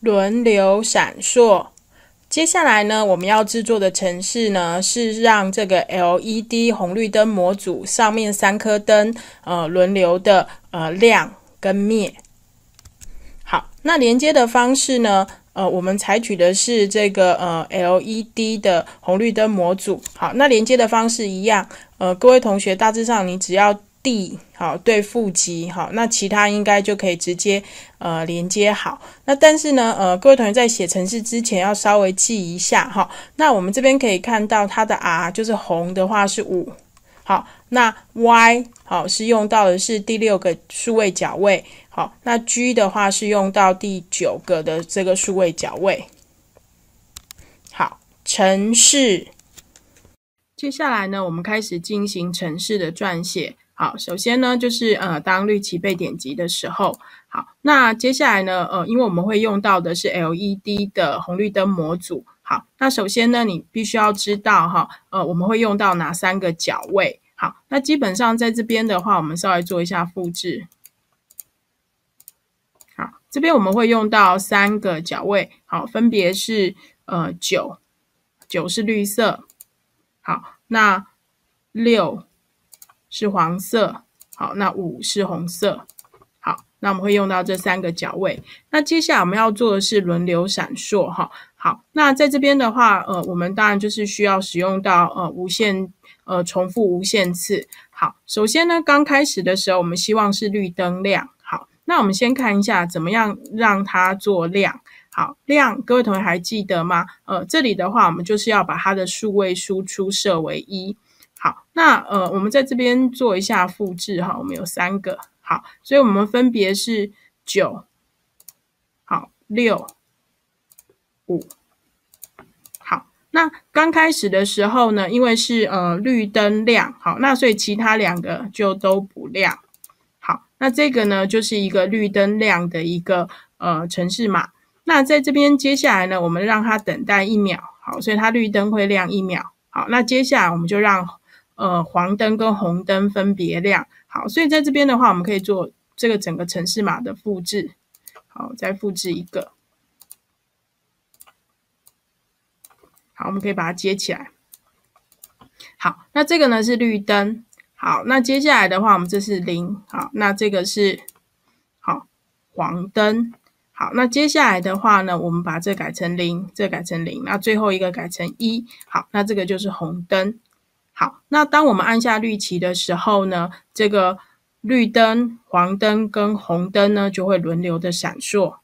轮流闪烁。接下来呢，我们要制作的程式呢，是让这个 LED 红绿灯模组上面三颗灯，呃，轮流的呃亮跟灭。好，那连接的方式呢，呃，我们采取的是这个呃 LED 的红绿灯模组。好，那连接的方式一样，呃，各位同学大致上你只要。D 好对负极好，那其他应该就可以直接呃连接好。那但是呢呃，各位同学在写程式之前要稍微记一下哈。那我们这边可以看到它的 R 就是红的话是五好，那 Y 好是用到的是第六个数位角位好，那 G 的话是用到第九个的这个数位角位好。程式接下来呢，我们开始进行程式的撰写。好，首先呢，就是呃，当绿旗被点击的时候，好，那接下来呢，呃，因为我们会用到的是 L E D 的红绿灯模组，好，那首先呢，你必须要知道哈，呃，我们会用到哪三个角位，好，那基本上在这边的话，我们稍微做一下复制，好，这边我们会用到三个角位，好，分别是呃九，九是绿色，好，那六。是黄色，好，那五是红色，好，那我们会用到这三个角位。那接下来我们要做的是轮流闪烁，哈，好，那在这边的话，呃，我们当然就是需要使用到呃无限，呃重复无限次。好，首先呢，刚开始的时候我们希望是绿灯亮，好，那我们先看一下怎么样让它做亮，好亮，各位同学还记得吗？呃，这里的话我们就是要把它的数位输出设为一。好，那呃，我们在这边做一下复制哈，我们有三个好，所以我们分别是九，好六五，好，那刚开始的时候呢，因为是呃绿灯亮，好，那所以其他两个就都不亮，好，那这个呢就是一个绿灯亮的一个呃城市码，那在这边接下来呢，我们让它等待一秒，好，所以它绿灯会亮一秒，好，那接下来我们就让呃，黄灯跟红灯分别亮好，所以在这边的话，我们可以做这个整个城市码的复制，好，再复制一个，好，我们可以把它接起来，好，那这个呢是绿灯，好，那接下来的话，我们这是零，好，那这个是好黄灯，好，那接下来的话呢，我们把这改成零，这改成零，那最后一个改成一，好，那这个就是红灯。好，那当我们按下绿旗的时候呢，这个绿灯、黄灯跟红灯呢就会轮流的闪烁。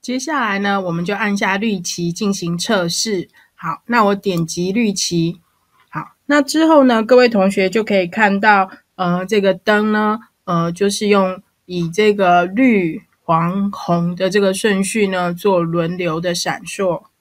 接下来呢，我们就按下绿旗进行测试。好，那我点击绿旗。好，那之后呢，各位同学就可以看到，呃，这个灯呢，呃，就是用以这个绿、黄、红的这个顺序呢做轮流的闪烁。